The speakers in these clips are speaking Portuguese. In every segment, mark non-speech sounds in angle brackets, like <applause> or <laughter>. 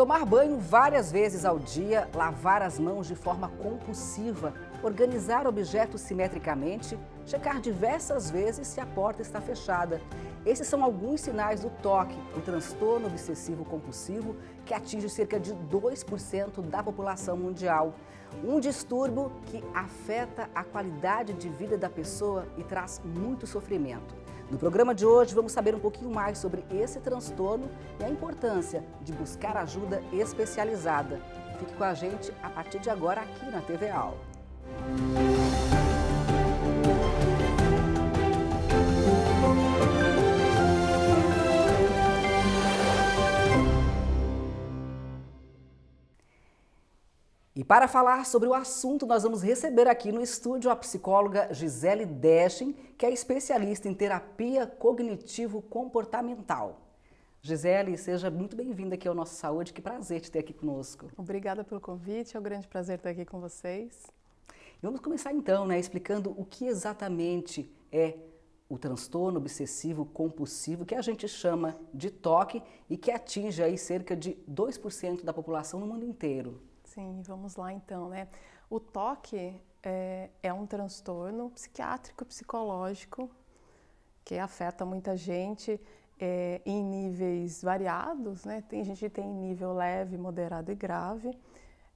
Tomar banho várias vezes ao dia, lavar as mãos de forma compulsiva, organizar objetos simetricamente, checar diversas vezes se a porta está fechada. Esses são alguns sinais do TOC, o transtorno obsessivo compulsivo que atinge cerca de 2% da população mundial. Um distúrbio que afeta a qualidade de vida da pessoa e traz muito sofrimento. No programa de hoje, vamos saber um pouquinho mais sobre esse transtorno e a importância de buscar ajuda especializada. Fique com a gente a partir de agora aqui na TV Al. Para falar sobre o assunto, nós vamos receber aqui no estúdio a psicóloga Gisele Deschen, que é especialista em terapia cognitivo-comportamental. Gisele, seja muito bem-vinda aqui ao Nosso Saúde. Que prazer te ter aqui conosco. Obrigada pelo convite, é um grande prazer estar aqui com vocês. E vamos começar então, né, explicando o que exatamente é o transtorno obsessivo compulsivo, que a gente chama de TOC e que atinge aí cerca de 2% da população no mundo inteiro. Sim, vamos lá então, né? O toque é, é um transtorno psiquiátrico, psicológico, que afeta muita gente é, em níveis variados, né? Tem gente que tem nível leve, moderado e grave.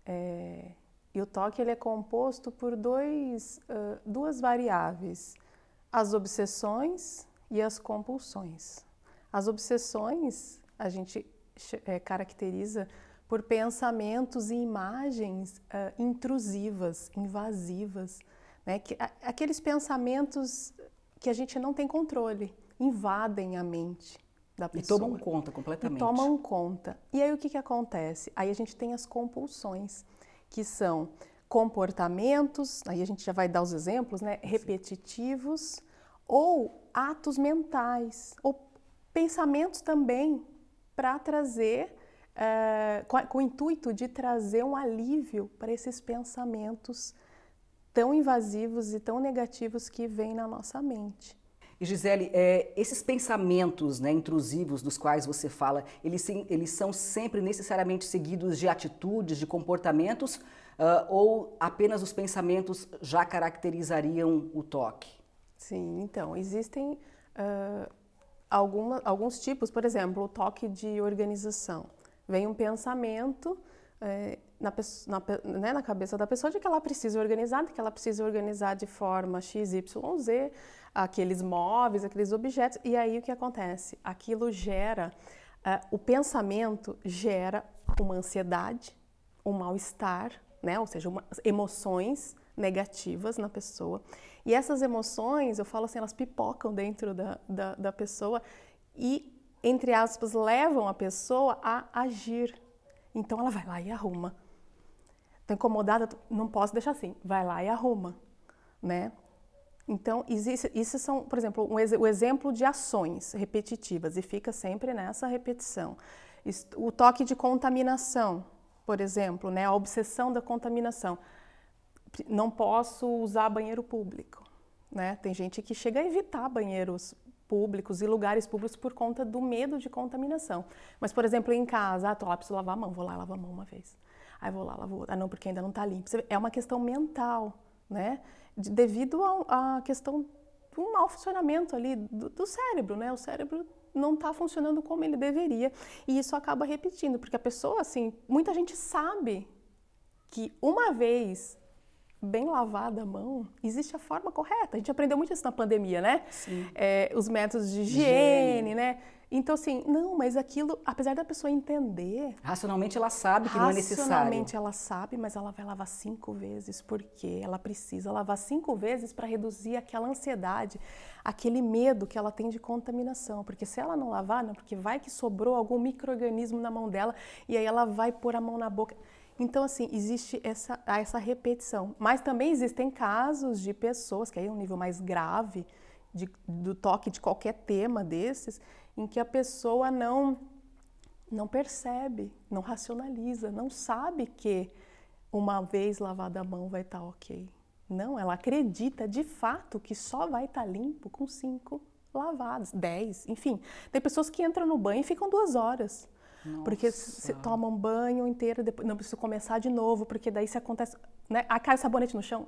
É, e o toque ele é composto por dois, uh, duas variáveis, as obsessões e as compulsões. As obsessões a gente é, caracteriza por pensamentos e imagens uh, intrusivas, invasivas, né? que, a, aqueles pensamentos que a gente não tem controle, invadem a mente da pessoa. E tomam conta completamente. E tomam conta. E aí o que, que acontece? Aí a gente tem as compulsões, que são comportamentos, aí a gente já vai dar os exemplos, né? repetitivos, Sim. ou atos mentais, ou pensamentos também para trazer eh, com, com o intuito de trazer um alívio para esses pensamentos tão invasivos e tão negativos que vêm na nossa mente. E Gisele, é, esses pensamentos né, intrusivos dos quais você fala, eles, eles, são sempre necessariamente seguidos de atitudes, de comportamentos, uh, ou apenas os pensamentos já caracterizariam o toque? Sim, então, existem uh, alguma, alguns tipos, por exemplo, o toque de organização. Vem um pensamento é, na, na, né, na, cabeça da pessoa de que ela precisa organizar, de que ela precisa organizar de forma X, Y, Z aqueles móveis, aqueles objetos. E aí o que acontece? Aquilo gera, é, o pensamento gera uma ansiedade, um mal-estar, né? ou seja, uma, emoções negativas na pessoa. E essas emoções, eu falo assim, elas pipocam dentro da, da, da pessoa e entre aspas, levam a pessoa a agir. Então ela vai lá e arruma. Estou incomodada, não posso deixar assim. Vai lá e arruma, né? Então, existe, isso são, por exemplo, um, o exemplo de ações repetitivas e fica sempre nessa repetição. O toque de contaminação, por exemplo, né? a obsessão da contaminação. Não posso usar banheiro público. Né? Tem gente que chega a evitar banheiros públicos e lugares públicos por conta do medo de contaminação. Mas, por exemplo, em casa, ah, tô lá, preciso lavar a mão, vou lá e lavo a mão uma vez. Aí vou lá, lavo outra. Ah, não, porque ainda não está limpo. É uma questão mental, né? De, devido à questão do mau funcionamento ali do, do cérebro, né? O cérebro não está funcionando como ele deveria. E isso acaba repetindo, porque a pessoa, assim, muita gente sabe que uma vez bem lavada a mão, existe a forma correta. A gente aprendeu muito isso na pandemia, né? É, os métodos de higiene, higiene, né? Então, assim, não, mas aquilo, apesar da pessoa entender. Racionalmente ela sabe que não é necessário. Racionalmente ela sabe, mas ela vai lavar cinco vezes, porque ela precisa lavar cinco vezes para reduzir aquela ansiedade, aquele medo que ela tem de contaminação. Porque se ela não lavar, não, porque vai que sobrou algum microorganismo na mão dela e aí ela vai pôr a mão na boca. Então, assim, existe essa, essa repetição. Mas também existem casos de pessoas, que aí é um nível mais grave, de, do toque de qualquer tema desses, em que a pessoa não, não percebe, não racionaliza, não sabe que uma vez lavada a mão vai estar tá ok. Não, ela acredita de fato que só vai estar tá limpo com cinco lavadas, dez, enfim. Tem pessoas que entram no banho e ficam duas horas nossa. Porque se toma um banho inteiro, depois não precisa começar de novo, porque daí se acontece, né? Ah, cai o sabonete no chão.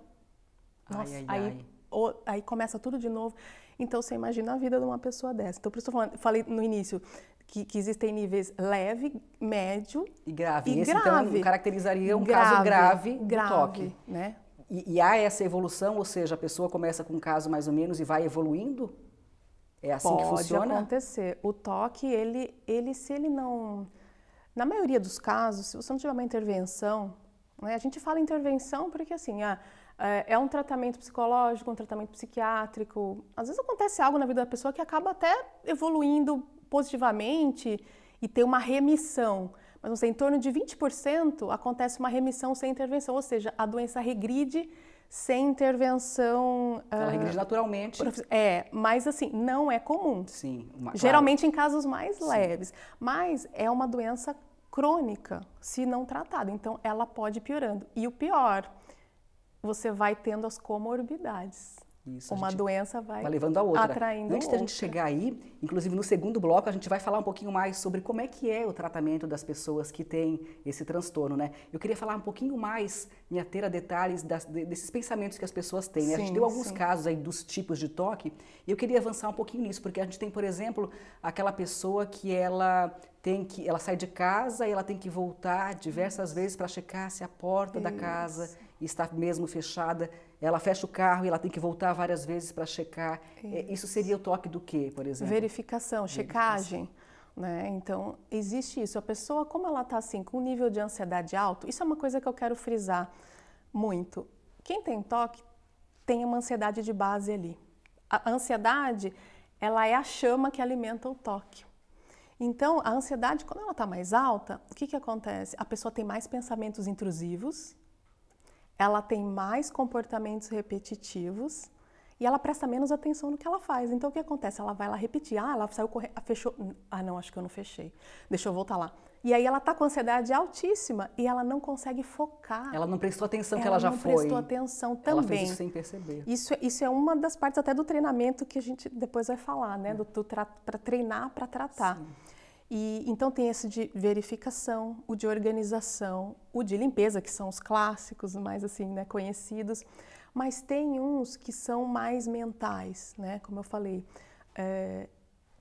Nossa, ai, ai, aí, ai. aí começa tudo de novo. Então você imagina a vida de uma pessoa dessa. Então por isso eu falando, falei no início que, que, existem níveis leve, médio e grave. E Esse, então, grave. então caracterizaria um grave, caso grave, grave do toque, né? E, e há essa evolução, ou seja, a pessoa começa com um caso mais ou menos e vai evoluindo? É assim Pode que funciona? Pode acontecer. O toque, ele, ele, se ele não... Na maioria dos casos, se você não tiver uma intervenção, né, a gente fala intervenção porque assim, ah, é, é um tratamento psicológico, um tratamento psiquiátrico. Às vezes acontece algo na vida da pessoa que acaba até evoluindo positivamente e tem uma remissão. Mas não sei, em torno de 20% acontece uma remissão sem intervenção, ou seja, a doença regride sem intervenção. Ela uh, naturalmente. É, mas assim, não é comum. Sim. Uma, Geralmente claro. em casos mais Sim. leves. Mas é uma doença crônica, se não tratada. Então ela pode piorando. E o pior, você vai tendo as comorbidades. Isso, uma gente, doença vai, vai levando a outra. Atraindo Antes da gente chegar aí, inclusive no segundo bloco, a gente vai falar um pouquinho mais sobre como é que é o tratamento das pessoas que têm esse transtorno, né? Eu queria falar um pouquinho mais, me ater a detalhes das, desses pensamentos que as pessoas têm. Sim, né? A gente deu alguns sim. casos aí dos tipos de toque e eu queria avançar um pouquinho nisso, porque a gente tem, por exemplo, aquela pessoa que ela tem que ela sai de casa e ela tem que voltar diversas vezes para checar se a porta Isso. da casa está mesmo fechada ela fecha o carro e ela tem que voltar várias vezes para checar. É, isso. isso. seria o toque do quê, por exemplo? Verificação, checagem. Verificação. Né? Então, existe isso. A pessoa, como ela está assim, com um nível de ansiedade alto, isso é uma coisa que eu quero frisar muito. Quem tem toque tem uma ansiedade de base ali. A ansiedade, ela é a chama que alimenta o toque. Então, a ansiedade, quando ela está mais alta, o que, que acontece? A pessoa tem mais pensamentos intrusivos, ela tem mais comportamentos repetitivos e ela presta menos atenção no que ela faz. Então o que acontece? Ela vai lá repetir, ah, ela saiu correndo, ah, fechou, ah não, acho que eu não fechei, deixa eu voltar lá. E aí ela está com ansiedade altíssima e ela não consegue focar. Ela não prestou atenção ela que ela já foi. Ela não prestou atenção também. Ela fez isso sem perceber. Isso, é, isso é uma das partes até do treinamento que a gente depois vai falar, né? Do, do para treinar, para tratar. Sim. E então tem esse de verificação, o de organização, o de limpeza, que são os clássicos, mais assim, né, conhecidos, mas tem uns que são mais mentais, né? Como eu falei, é,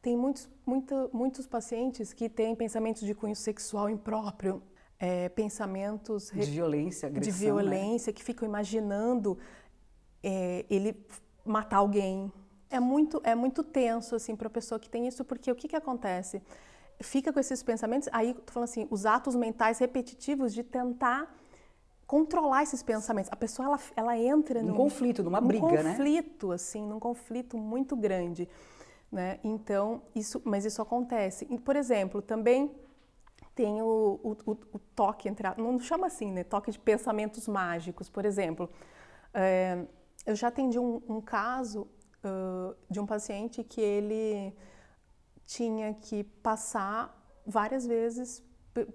tem muitos, muito, muitos pacientes que têm pensamentos de cunho sexual impróprio, é, pensamentos de violência, agressão, de né? violência né? que ficam imaginando é, ele matar alguém. É muito, é muito tenso assim para a pessoa que tem isso, porque o que, que acontece? fica com esses pensamentos, aí tu falando assim, os atos mentais repetitivos de tentar controlar esses pensamentos. A pessoa ela, ela entra num, num conflito, numa num briga, conflito, né? conflito assim, num conflito muito grande, né? Então, isso, mas isso acontece. E, por exemplo, também tem o, o, o, o toque entre, não chama assim, né? Toque de pensamentos mágicos, por exemplo. É, eu já atendi um, um caso uh, de um paciente que ele tinha que passar várias vezes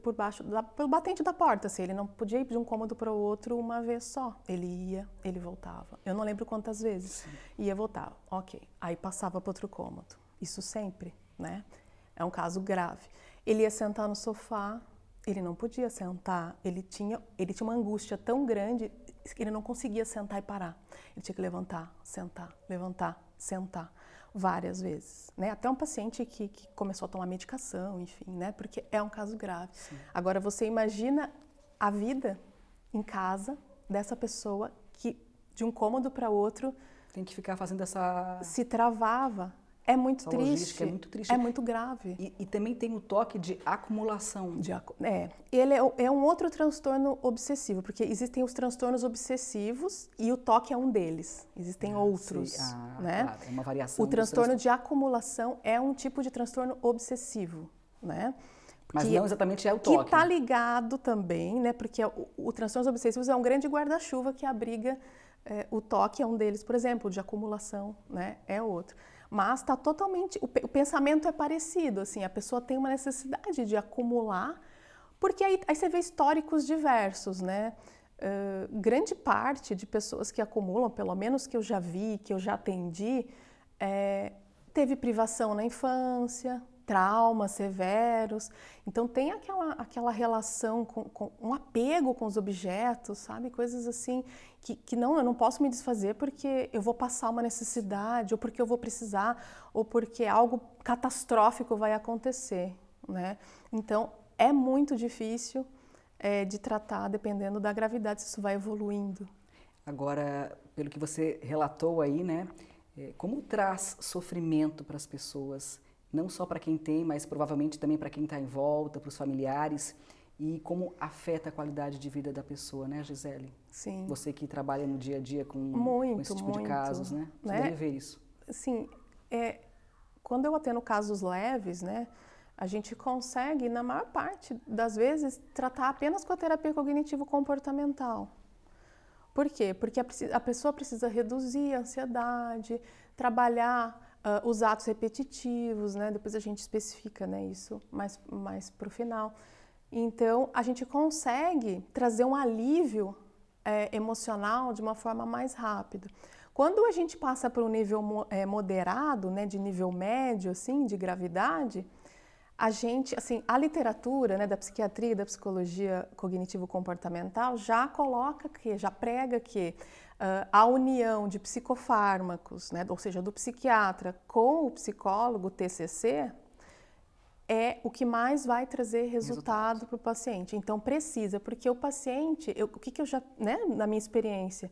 por baixo, da, pelo batente da porta, assim, ele não podia ir de um cômodo para o outro uma vez só. Ele ia, ele voltava. Eu não lembro quantas vezes. Sim. Ia, voltava, ok. Aí passava para outro cômodo. Isso sempre, né? É um caso grave. Ele ia sentar no sofá, ele não podia sentar, ele tinha, ele tinha uma angústia tão grande que ele não conseguia sentar e parar. Ele tinha que levantar, sentar, levantar, sentar várias vezes, né? Até um paciente que, que começou a tomar medicação, enfim, né? Porque é um caso grave. Sim. Agora, você imagina a vida em casa dessa pessoa que de um cômodo para outro tem que ficar fazendo essa se travava é muito é triste. É muito triste. É muito grave. E, e, também tem o toque de acumulação. De acu... É. Ele é, é, um outro transtorno obsessivo, porque existem os transtornos obsessivos e o toque é um deles. Existem ah, outros. Ah, né? Claro. É uma variação. O transtorno de acumulação é um tipo de transtorno obsessivo, né? Mas que, não exatamente é o toque. Que está ligado também, né? Porque é o, o transtorno obsessivo é um grande guarda-chuva que abriga é, o toque é um deles, por exemplo, de acumulação, né? É outro mas está totalmente. O, o, pensamento é parecido, assim, a pessoa tem uma necessidade de acumular, porque aí, aí você vê históricos diversos, né? Uh, grande parte de pessoas que acumulam, pelo menos que eu já vi, que eu já atendi, é, teve privação na infância, traumas severos. Então tem aquela, aquela relação com, com, um apego com os objetos, sabe? Coisas assim que, que não, eu não posso me desfazer porque eu vou passar uma necessidade, ou porque eu vou precisar, ou porque algo catastrófico vai acontecer, né? Então é muito difícil é, de tratar, dependendo da gravidade, se isso vai evoluindo. Agora, pelo que você relatou aí, né? Eh, como traz sofrimento para as pessoas? não só para quem tem, mas provavelmente também para quem está em volta, para os familiares e como afeta a qualidade de vida da pessoa, né, Gisele? Sim. Você que trabalha no dia a dia com, muito, com esse tipo muito, de casos, né? Você né? deve ver isso. Sim, é, quando eu atendo casos leves, né, a gente consegue, na maior parte das vezes, tratar apenas com a terapia cognitivo-comportamental. Por quê? Porque a, a pessoa precisa reduzir a ansiedade, trabalhar Uh, os atos repetitivos, né? Depois a gente especifica, né? Isso mais mais o final. Então a gente consegue trazer um alívio é, emocional de uma forma mais rápida. Quando a gente passa para um nível eh, moderado, né, de nível médio, assim, de gravidade, a gente, assim, a literatura né, da psiquiatria e da psicologia cognitivo-comportamental já coloca que, já prega que uh, a união de psicofármacos, né, ou seja, do psiquiatra com o psicólogo TCC, é o que mais vai trazer resultado para o paciente. Então precisa, porque o paciente, eu, o que, que eu já, né, na minha experiência,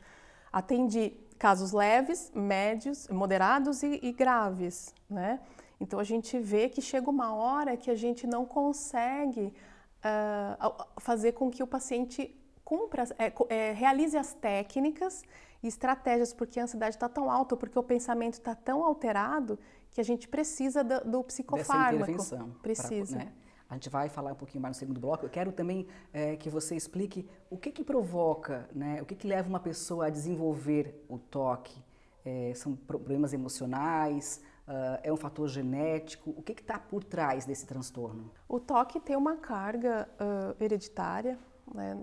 atendi casos leves, médios, moderados e, e graves, né? Então a gente vê que chega uma hora que a gente não consegue uh, fazer com que o paciente cumpra, é, é, realize as técnicas e estratégias, porque a ansiedade está tão alta, porque o pensamento está tão alterado que a gente precisa do, do psicofármaco. Dessa intervenção. Precisa. Pra, né? A gente vai falar um pouquinho mais no segundo bloco. Eu quero também é, que você explique o que, que provoca, né? o que, que leva uma pessoa a desenvolver o toque. É, são problemas emocionais, Uh, é um fator genético? O que está por trás desse transtorno? O toque tem uma carga uh, hereditária, né,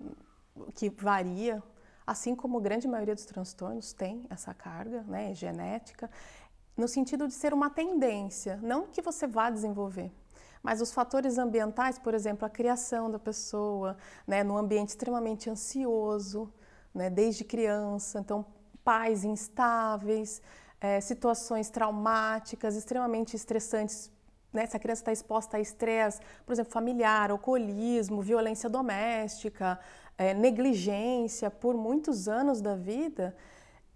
que varia, assim como a grande maioria dos transtornos tem essa carga né, genética, no sentido de ser uma tendência, não que você vá desenvolver. Mas os fatores ambientais, por exemplo, a criação da pessoa, né, num ambiente extremamente ansioso, né, desde criança, então pais instáveis, é, situações traumáticas, extremamente estressantes. Né? Se a criança está exposta a estresse, por exemplo, familiar, alcoolismo, violência doméstica, é, negligência por muitos anos da vida,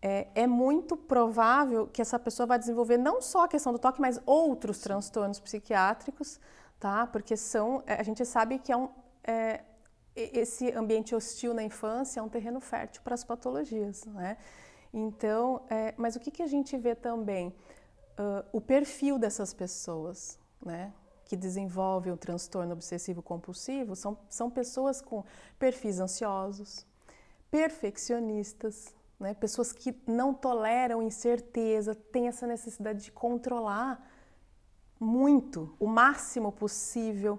é, é, muito provável que essa pessoa vá desenvolver não só a questão do toque, mas outros Sim. transtornos psiquiátricos, tá? Porque são, é, a gente sabe que é um, é, esse ambiente hostil na infância é um terreno fértil para as patologias, né? Então, é, mas o que, que a gente vê também? Uh, o perfil dessas pessoas, né? Que desenvolvem o transtorno obsessivo compulsivo são, são pessoas com perfis ansiosos, perfeccionistas, né? pessoas que não toleram incerteza, têm essa necessidade de controlar muito, o máximo possível.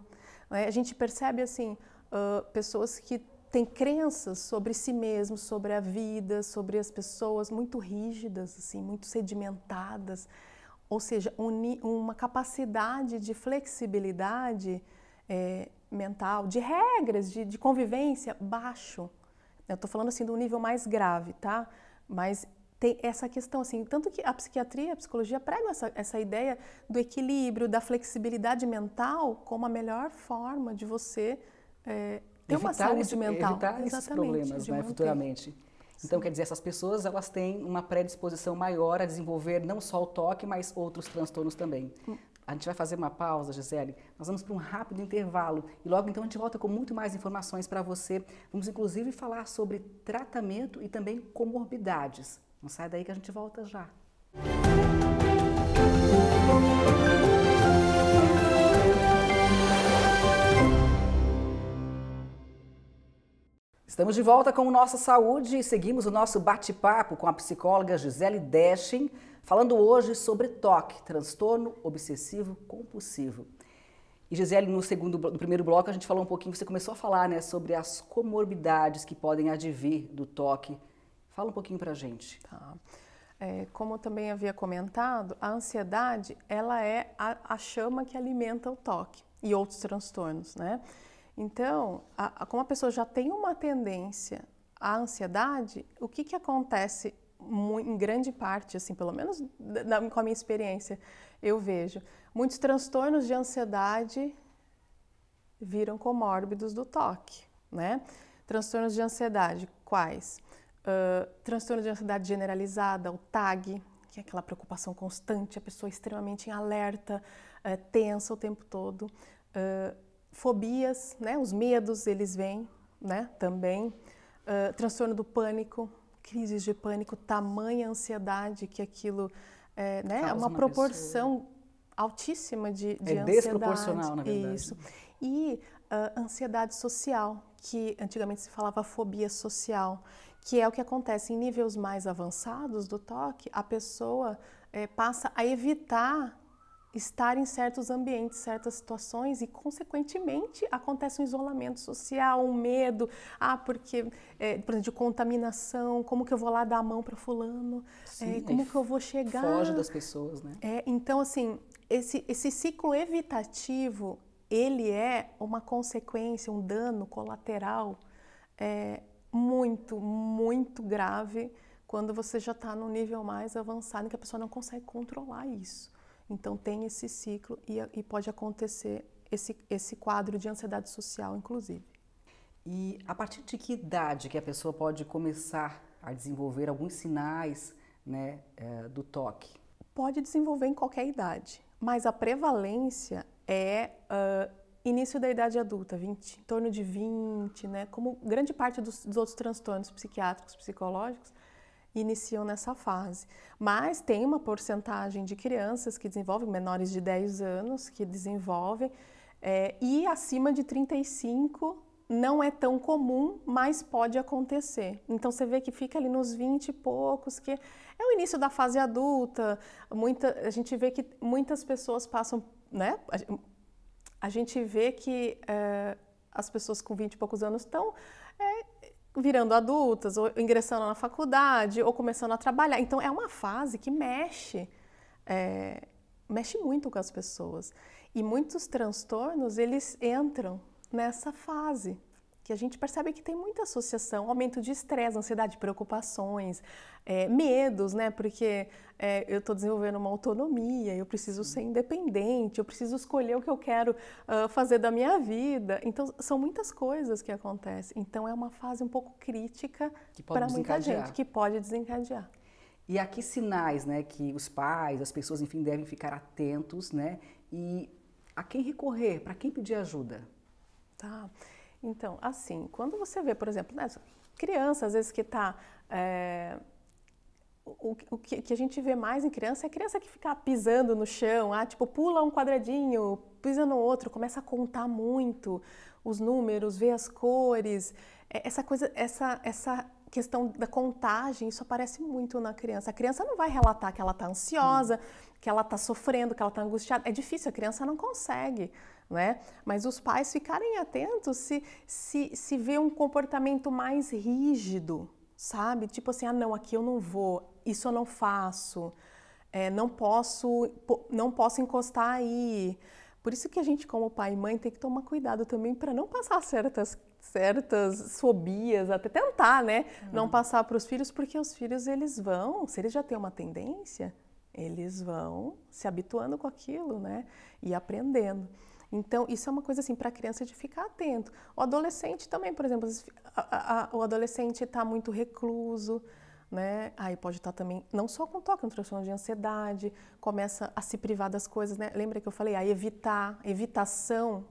Né? A gente percebe assim uh, pessoas que tem crenças sobre si mesmo, sobre a vida, sobre as pessoas muito rígidas, assim, muito sedimentadas, ou seja, uma capacidade de flexibilidade é, mental, de regras, de, de convivência baixo. Eu estou falando assim do nível mais grave, tá? Mas tem essa questão assim, tanto que a psiquiatria, a psicologia pregam essa, essa ideia do equilíbrio, da flexibilidade mental como a melhor forma de você é, ter uma saúde esse, mental. Evitar Exatamente, esses problemas né, futuramente. Então, Sim. quer dizer, essas pessoas elas têm uma predisposição maior a desenvolver não só o toque, mas outros transtornos também. Hum. A gente vai fazer uma pausa, Gisele. Nós vamos para um rápido intervalo e logo então a gente volta com muito mais informações para você. Vamos inclusive falar sobre tratamento e também comorbidades. Não sai daí que a gente volta já. Música Estamos de volta com Nossa Saúde e seguimos o nosso bate-papo com a psicóloga Gisele Deschin, falando hoje sobre TOC, transtorno obsessivo compulsivo. E Gisele, no, segundo, no primeiro bloco a gente falou um pouquinho, você começou a falar né, sobre as comorbidades que podem advir do TOC. Fala um pouquinho pra gente. Tá. É, como eu também havia comentado, a ansiedade ela é a, a chama que alimenta o TOC e outros transtornos, né? Então, a, a, como a pessoa já tem uma tendência à ansiedade, o que, que acontece em grande parte, assim, pelo menos da, da, com a minha experiência, eu vejo muitos transtornos de ansiedade viram comórbidos do toque, né? Transtornos de ansiedade, quais? Uh, transtorno de ansiedade generalizada, o TAG, que é aquela preocupação constante, a pessoa extremamente em alerta, uh, tensa o tempo todo. Uh, fobias, né? Os medos eles vêm, né? Também uh, transtorno do pânico, crises de pânico, tamanha ansiedade que aquilo é, né? uma proporção pessoa. altíssima de, de é ansiedade. desproporcional, na verdade. Isso. E uh, ansiedade social, que antigamente se falava fobia social, que é o que acontece em níveis mais avançados do toque, a pessoa é, passa a evitar estar em certos ambientes, certas situações e, consequentemente, acontece um isolamento social, um medo, ah, porque, é, por exemplo, de contaminação, como que eu vou lá dar a mão para fulano, Sim, é, como que eu vou chegar... Foge das pessoas, né? É, então, assim, esse, esse ciclo evitativo, ele é uma consequência, um dano colateral é, muito, muito grave quando você já está num nível mais avançado que a pessoa não consegue controlar isso. Então tem esse ciclo e, e pode acontecer esse, esse quadro de ansiedade social, inclusive. E a partir de que idade que a pessoa pode começar a desenvolver alguns sinais né, é, do toque? Pode desenvolver em qualquer idade, mas a prevalência é uh, início da idade adulta, 20, em torno de 20, né? Como grande parte dos, dos outros transtornos psiquiátricos, psicológicos, iniciam nessa fase. Mas tem uma porcentagem de crianças que desenvolvem, menores de 10 anos, que desenvolvem, é, e acima de 35 não é tão comum, mas pode acontecer. Então você vê que fica ali nos 20 e poucos, que é o início da fase adulta. Muita, a gente vê que muitas pessoas passam, né? A, gente vê que é, as pessoas com 20 e poucos anos estão é, virando adultas, ou ingressando na faculdade, ou começando a trabalhar. Então é uma fase que mexe, é, mexe muito com as pessoas. E muitos transtornos eles entram nessa fase que a gente percebe que tem muita associação, aumento de estresse, ansiedade, preocupações, é, medos, né? Porque é, eu estou desenvolvendo uma autonomia, eu preciso ser independente, eu preciso escolher o que eu quero uh, fazer da minha vida. Então, são muitas coisas que acontecem. Então, é uma fase um pouco crítica para muita gente, que pode desencadear. E há que sinais, né, que os pais, as pessoas, enfim, devem ficar atentos, né? E a quem recorrer, para quem pedir ajuda? Tá. Então, assim, quando você vê, por exemplo, né, criança, às vezes que está. É, eh, o, o que, que, a gente vê mais em criança é a criança que fica pisando no chão, ah, tipo, pula um quadradinho, pisa no outro, começa a contar muito os números, vê as cores. É, essa coisa, essa, essa questão da contagem, isso aparece muito na criança. A criança não vai relatar que ela está ansiosa, hum. que ela está sofrendo, que ela está angustiada. É difícil, a criança não consegue né? Mas os pais ficarem atentos se, se, se vê um comportamento mais rígido, sabe? Tipo assim, ah não, aqui eu não vou, isso eu não faço, é, não, posso, não posso encostar aí. Por isso que a gente, como pai e mãe, tem que tomar cuidado também para não passar certas certas fobias, até tentar, né, não uhum. passar para os filhos, porque os filhos eles vão, se eles já têm uma tendência, eles vão se habituando com aquilo, né, e aprendendo. Então, isso é uma coisa assim para a criança de ficar atento. O adolescente também, por exemplo, a, a, a, o adolescente está muito recluso, né? Aí pode estar tá também, não só com toque, um transtorno de ansiedade, começa a se privar das coisas, né? Lembra que eu falei, a evitar, evitação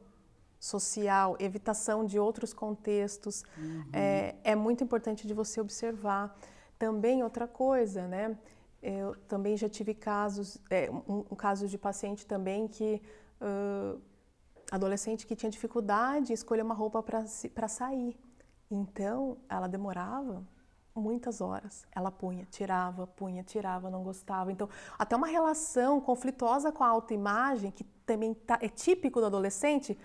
social, evitação de outros contextos, uhum. é, é, muito importante de você observar. Também outra coisa, né? Eu também já tive casos, é, um, um caso de paciente também que uh, adolescente que tinha dificuldade em escolher uma roupa para sair. Então, ela demorava muitas horas. Ela punha, tirava, punha, tirava, não gostava. Então, até uma relação conflituosa com a autoimagem, que também tá, é típico do adolescente,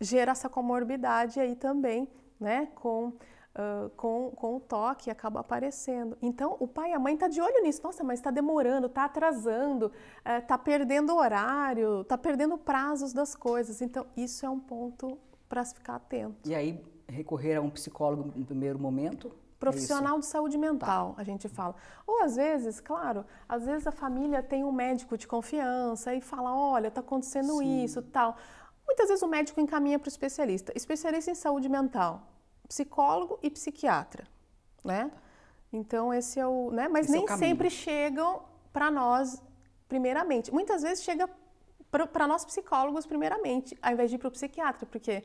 gera essa comorbidade aí também, né, com uh, com, com o toque acaba aparecendo. Então, o pai e a mãe tá de olho nisso. Nossa, mas está demorando, está atrasando, está perdendo horário, está perdendo prazos das coisas. Então, isso é um ponto para se ficar atento. E aí, recorrer a um psicólogo no primeiro momento? É Profissional é de saúde mental, tá. a gente fala. Ou às vezes, claro, às vezes a família tem um médico de confiança e fala: olha, está acontecendo Sim. isso, tal. Muitas vezes o médico encaminha para o especialista. Especialista em saúde mental psicólogo e psiquiatra, né? Então esse é o, né? Mas esse é nem é sempre chegam para nós primeiramente. Muitas vezes chega para nós psicólogos primeiramente, ao invés de ir para o psiquiatra, porque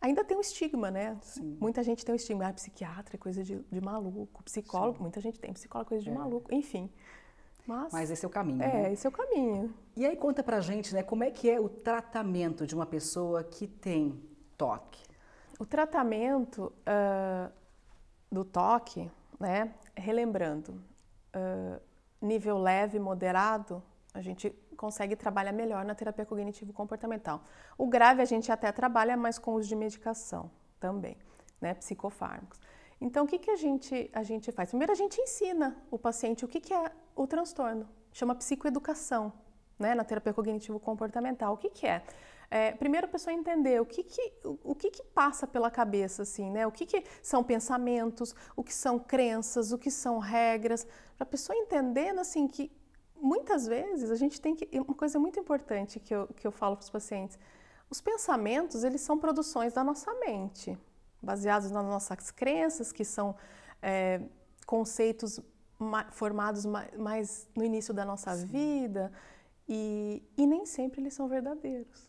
ainda tem um estigma, né? Sim. Muita gente tem um estigma, ah, psiquiatra é coisa de, de maluco, psicólogo, Sim. muita gente tem psicólogo é coisa de é. maluco, enfim. Mas, Mas, esse é o caminho. Né? É, né? esse é o caminho. E aí conta pra gente, né, como é que é o tratamento de uma pessoa que tem TOC, o tratamento uh, do toque, né? Relembrando, uh, nível leve, moderado, a gente consegue trabalhar melhor na terapia cognitivo-comportamental. O grave a gente até trabalha, mas com uso de medicação também, né? Psicofármacos. Então, o que, que a, gente, a gente faz? Primeiro, a gente ensina o paciente o que, que é o transtorno. Chama psicoeducação, né? Na terapia cognitivo-comportamental. O que, que é? É, primeiro a pessoa entender o que que, o, o que que passa pela cabeça, assim, né? O que que são pensamentos, o que são crenças, o que são regras. Para a pessoa entendendo, assim, que muitas vezes a gente tem que... Uma coisa muito importante que eu, que eu falo para os pacientes, os pensamentos, eles são produções da nossa mente, baseados nas nossas crenças, que são é, conceitos formados mais no início da nossa Sim. vida, e, e nem sempre eles são verdadeiros.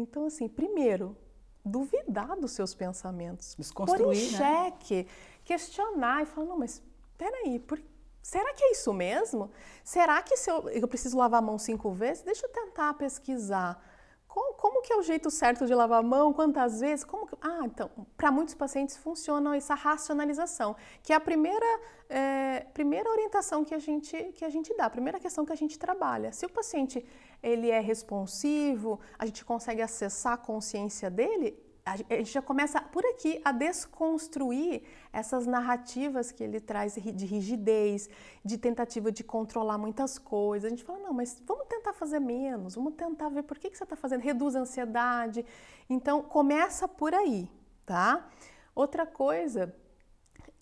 Então, assim, primeiro, duvidar dos seus pensamentos. Desconstruir, pôr em né? xeque, questionar e falar, não, mas peraí, por Será que é isso mesmo? Será que se eu, eu preciso lavar a mão cinco vezes? Deixa eu tentar pesquisar. Como, como, que é o jeito certo de lavar a mão? Quantas vezes? Como que... Ah, então, para muitos pacientes funciona essa racionalização, que é a primeira, é, primeira orientação que a, gente, que a gente dá, a primeira questão que a gente trabalha. Se o paciente ele é responsivo, a gente consegue acessar a consciência dele, a gente já começa por aqui a desconstruir essas narrativas que ele traz de rigidez, de tentativa de controlar muitas coisas. A gente fala, não, mas vamos tentar fazer menos, vamos tentar ver por que, que você está fazendo, reduz a ansiedade. Então, começa por aí, tá? Outra coisa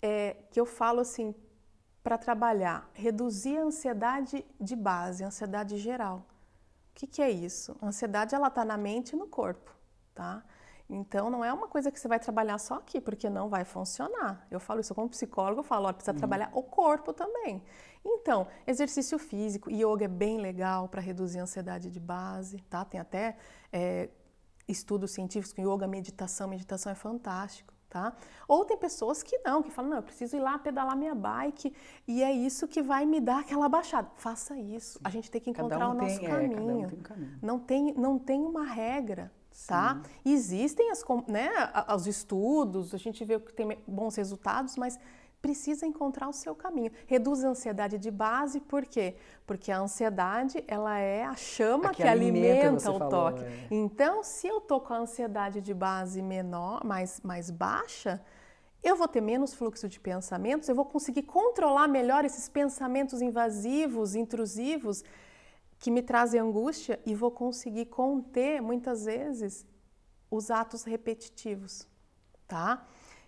é que eu falo assim, para trabalhar, reduzir a ansiedade de base, a ansiedade geral. O que, que é isso? A ansiedade ela está na mente e no corpo, tá? Então não é uma coisa que você vai trabalhar só aqui, porque não vai funcionar. Eu falo isso como psicólogo, eu falo, ó, precisa uhum. trabalhar o corpo também. Então, exercício físico, yoga é bem legal para reduzir a ansiedade de base, tá? Tem até é, estudos científicos com yoga, meditação, meditação é fantástico tá? Ou tem pessoas que não, que falam, não, eu preciso ir lá pedalar minha bike e é isso que vai me dar aquela baixada. Faça isso. A gente tem que encontrar um o nosso tem, caminho. É, um tem caminho. Não tem, não tem uma regra. Tá? Existem as, né, os estudos, a gente vê que tem bons resultados, mas precisa encontrar o seu caminho. Reduz a ansiedade de base, por quê? Porque a ansiedade, ela é a chama a é que, que, alimenta, alimenta o falou, toque. É. Então, se eu tô com a ansiedade de base menor, mais, mais baixa, eu vou ter menos fluxo de pensamentos, eu vou conseguir controlar melhor esses pensamentos invasivos, intrusivos, que me trazem angústia e vou conseguir conter, muitas vezes, os atos repetitivos, tá?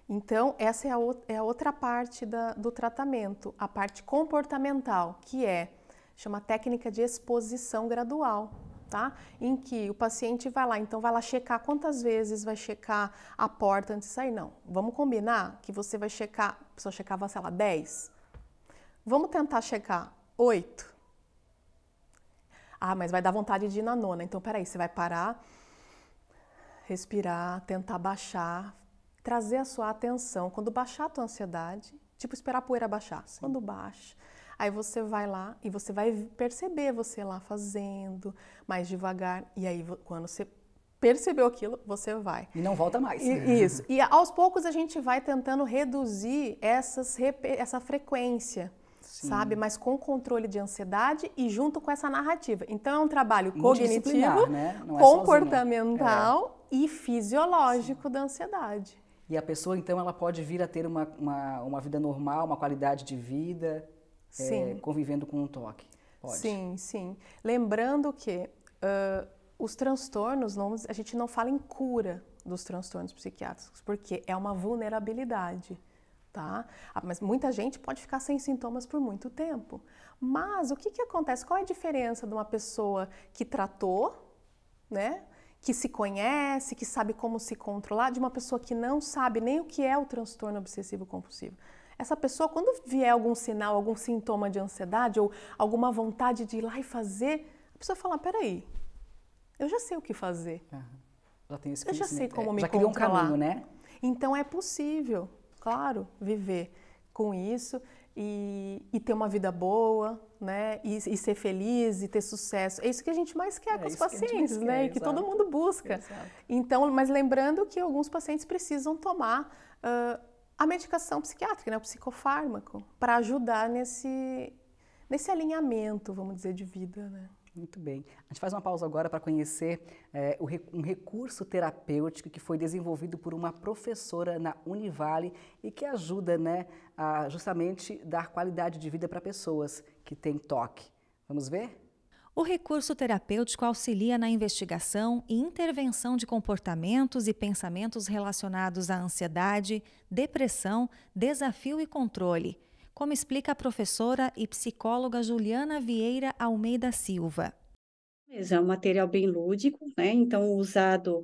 Então, essa é a, é a outra parte da, do tratamento, a parte comportamental, que é, chama técnica de exposição gradual, tá? Em que o paciente vai lá, então vai lá checar quantas vezes vai checar a porta antes de sair. Não, vamos combinar que você vai checar, só pessoa checava, sei lá, 10. Vamos tentar checar 8. Ah, mas vai dar vontade de ir na nona. Então, peraí, você vai parar, respirar, tentar baixar, trazer a sua atenção. Quando baixar a tua ansiedade, tipo esperar a poeira baixar. Sim. Quando baixa, aí você vai lá e você vai perceber você lá fazendo, mais devagar. E aí, quando você percebeu aquilo, você vai. E não volta mais. E, <laughs> isso. E aos poucos a gente vai tentando reduzir essas, essa frequência. Sim. sabe? Mas com controle de ansiedade e junto com essa narrativa. Então é um trabalho cognitivo, né? é né? comportamental é. e fisiológico Sim. da ansiedade. E a pessoa, então, ela pode vir a ter uma, uma, uma vida normal, uma qualidade de vida, é, convivendo com um toque. Pode. Sim, sim. Lembrando que uh, os transtornos, não, a gente não fala em cura dos transtornos psiquiátricos, porque é uma vulnerabilidade. Tá? Ah, mas muita gente pode ficar sem sintomas por muito tempo. Mas o que, que acontece? Qual é a diferença de uma pessoa que tratou, né? que se conhece, que sabe como se controlar, de uma pessoa que não sabe nem o que é o transtorno obsessivo compulsivo. Essa pessoa, quando vier algum sinal, algum sintoma de ansiedade ou alguma vontade de ir lá e fazer, a pessoa fala: peraí, eu já sei o que fazer. Uhum. Já tenho esse Eu já sei como é, me já controlar. Já criou um caminho, né? Então é possível, claro, viver com isso e, e, ter uma vida boa, né? E, e, ser feliz e ter sucesso. É isso que a gente mais quer é com os pacientes, que né? e que todo mundo busca. Exato. Então, mas lembrando que alguns pacientes precisam tomar uh, a medicação psiquiátrica, né? O psicofármaco, para ajudar nesse, nesse alinhamento, vamos dizer, de vida, né? Muito bem. A gente faz uma pausa agora para conhecer é, um recurso terapêutico que foi desenvolvido por uma professora na Univale e que ajuda né, a justamente dar qualidade de vida para pessoas que têm toque. Vamos ver? O recurso terapêutico auxilia na investigação e intervenção de comportamentos e pensamentos relacionados à ansiedade, depressão, desafio e controle como explica a professora e psicóloga Juliana Vieira Almeida Silva. É um material bem lúdico, né? Então, usado,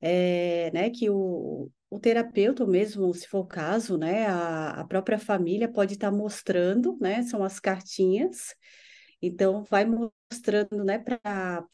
é, né, que o, o terapeuta mesmo, se for o caso, né, a, a própria família pode estar tá mostrando, né, são as cartinhas, então vai mostrando, né, para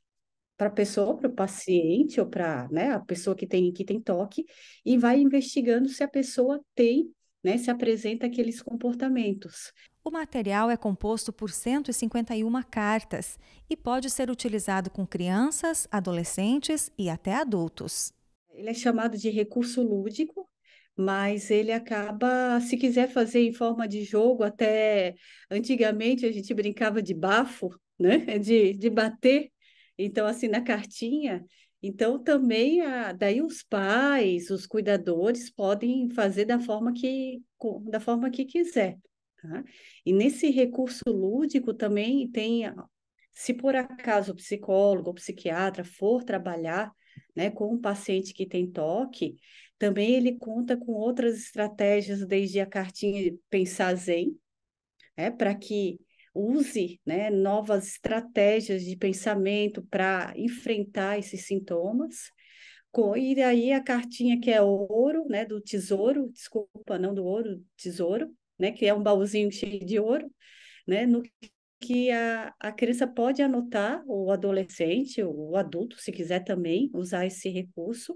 para a pessoa, para o paciente ou para né, a pessoa que tem, que tem toque e vai investigando se a pessoa tem né, se apresenta aqueles comportamentos. O material é composto por 151 cartas e pode ser utilizado com crianças, adolescentes e até adultos. Ele é chamado de recurso lúdico, mas ele acaba, se quiser fazer em forma de jogo, até antigamente a gente brincava de bafo, né? <laughs> De, de bater. Então, assim, na cartinha, então, também, a, ah, daí os pais, os cuidadores podem fazer da forma que, da forma que quiser. Tá? E nesse recurso lúdico também tem, ah, se por acaso o psicólogo ou psiquiatra for trabalhar né, com um paciente que tem toque, também ele conta com outras estratégias, desde a cartinha Pensar Zen, né, para que use né, novas estratégias de pensamento para enfrentar esses sintomas. E aí a cartinha que é ouro, né, do tesouro, desculpa, não do ouro, tesouro, né, que é um baúzinho cheio de ouro, né, no que a, a criança pode anotar, o adolescente, o adulto, se quiser também usar esse recurso,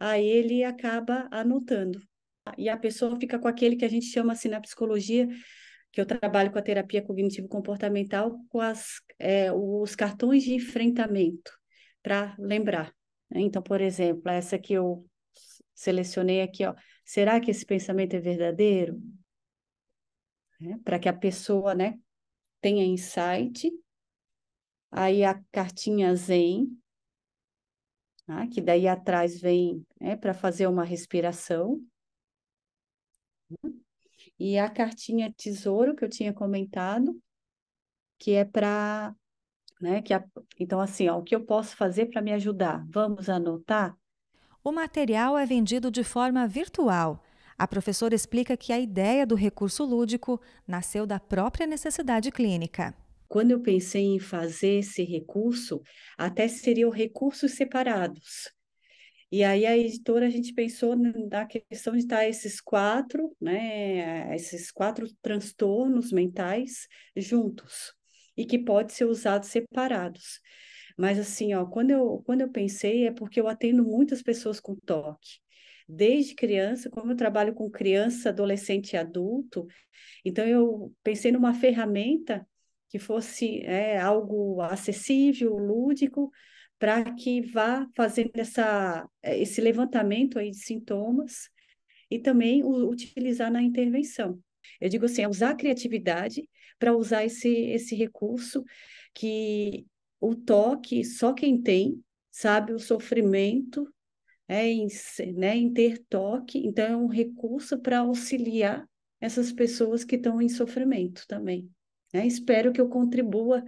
aí ele acaba anotando. E a pessoa fica com aquele que a gente chama assim na psicologia que eu trabalho com a terapia cognitivo-comportamental, com as, é, os cartões de enfrentamento para lembrar. Né? Então, por exemplo, essa que eu selecionei aqui, ó, será que esse pensamento é verdadeiro? É, né? para que a pessoa né, tenha insight. Aí a cartinha Zen, tá? que daí atrás vem né, para fazer uma respiração. Né? E a cartinha tesouro que eu tinha comentado, que é para, né, que a, então assim, ó, o que eu posso fazer para me ajudar? Vamos anotar? O material é vendido de forma virtual. A professora explica que a ideia do recurso lúdico nasceu da própria necessidade clínica. Quando eu pensei em fazer esse recurso, até seriam recursos separados. E aí a editora a gente pensou na questão de estar esses quatro, né, esses quatro transtornos mentais juntos e que pode ser usados separados. Mas assim, ó, quando eu quando eu pensei é porque eu atendo muitas pessoas com toque. Desde criança, como eu trabalho com criança, adolescente e adulto, então eu pensei numa ferramenta que fosse é, algo acessível, lúdico, para que vá fazendo essa, eh, esse levantamento aí de sintomas e também o, utilizar na intervenção. Eu digo assim, é usar a criatividade para usar esse, esse recurso que o toque só quem tem sabe o sofrimento é em, né, em ter toque, então é um recurso para auxiliar essas pessoas que estão em sofrimento também. Né? Espero que eu contribua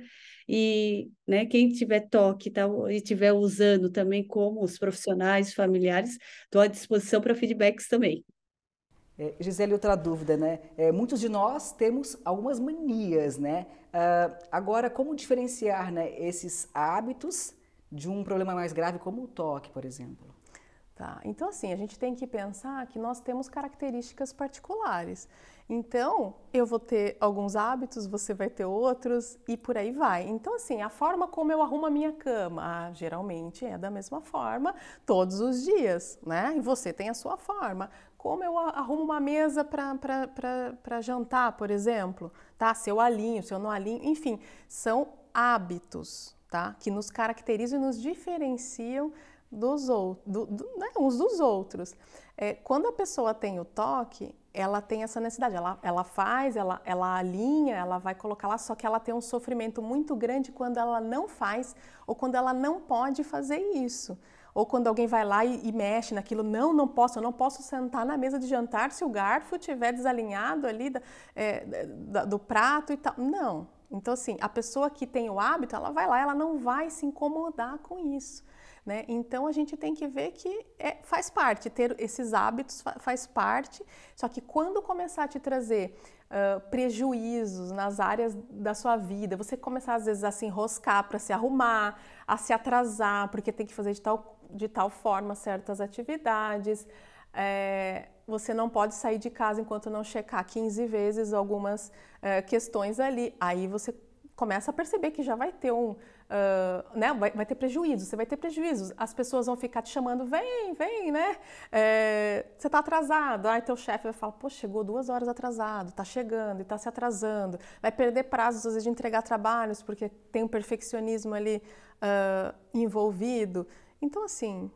e né, quem tiver toque tá, e tiver usando também como os profissionais, familiares, estou à disposição para feedbacks também. É, Gisele, outra dúvida, né? É, muitos de nós temos algumas manias, né? Uh, agora, como diferenciar né, esses hábitos de um problema mais grave como o toque, por exemplo? Tá? Então, assim, a gente tem que pensar que nós temos características particulares. Então, eu vou ter alguns hábitos, você vai ter outros e por aí vai. Então, assim, a forma como eu arrumo a minha cama, ah, geralmente é da mesma forma todos os dias, né? E você tem a sua forma. Como eu arrumo uma mesa para jantar, por exemplo, tá? Se eu alinho, se eu não alinho, enfim, são hábitos, tá? Que nos caracterizam e nos diferenciam dos outros, do, do, né, uns dos outros. É, quando a pessoa tem o toque, ela tem essa necessidade, ela, ela faz, ela, ela alinha, ela vai colocar lá, só que ela tem um sofrimento muito grande quando ela não faz ou quando ela não pode fazer isso. Ou quando alguém vai lá e, e mexe naquilo, não, não posso, eu não posso sentar na mesa de jantar se o garfo estiver desalinhado ali da, é, da, do prato e tal. Não. Então, assim, a pessoa que tem o hábito, ela vai lá, ela não vai se incomodar com isso. Né? Então a gente tem que ver que é, faz parte, ter esses hábitos fa faz parte, só que quando começar a te trazer uh, prejuízos nas áreas da sua vida, você começar às vezes a se enroscar para se arrumar, a se atrasar, porque tem que fazer de tal, de tal forma certas atividades. É, você não pode sair de casa enquanto não checar 15 vezes algumas questões ali. Aí você começa a perceber que já vai ter um, Uh, né? vai, vai, ter prejuízo, você vai ter prejuízo. As pessoas vão ficar te chamando, vem, vem, né? É, você está atrasado. Aí teu chefe vai falar, pô, chegou duas horas atrasado, está chegando e está se atrasando. Vai perder prazos, às vezes, de entregar trabalhos, porque tem um perfeccionismo ali uh, envolvido. Então, assim,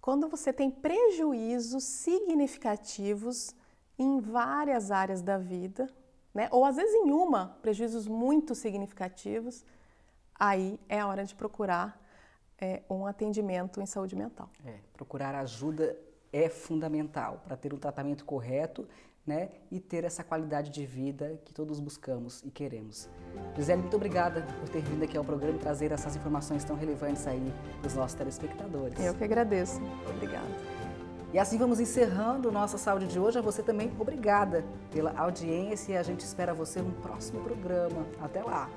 quando você tem prejuízos significativos em várias áreas da vida, né? ou às vezes em uma, prejuízos muito significativos, aí é a hora de procurar é, um atendimento em saúde mental. É, procurar ajuda é fundamental para ter um tratamento correto né, e ter essa qualidade de vida que todos buscamos e queremos. Gisele, muito obrigada por ter vindo aqui ao programa e trazer essas informações tão relevantes aí para os nossos telespectadores. Eu que agradeço. Obrigada. E assim vamos encerrando nossa saúde de hoje. A você também, obrigada pela audiência e a gente espera você no próximo programa. Até lá!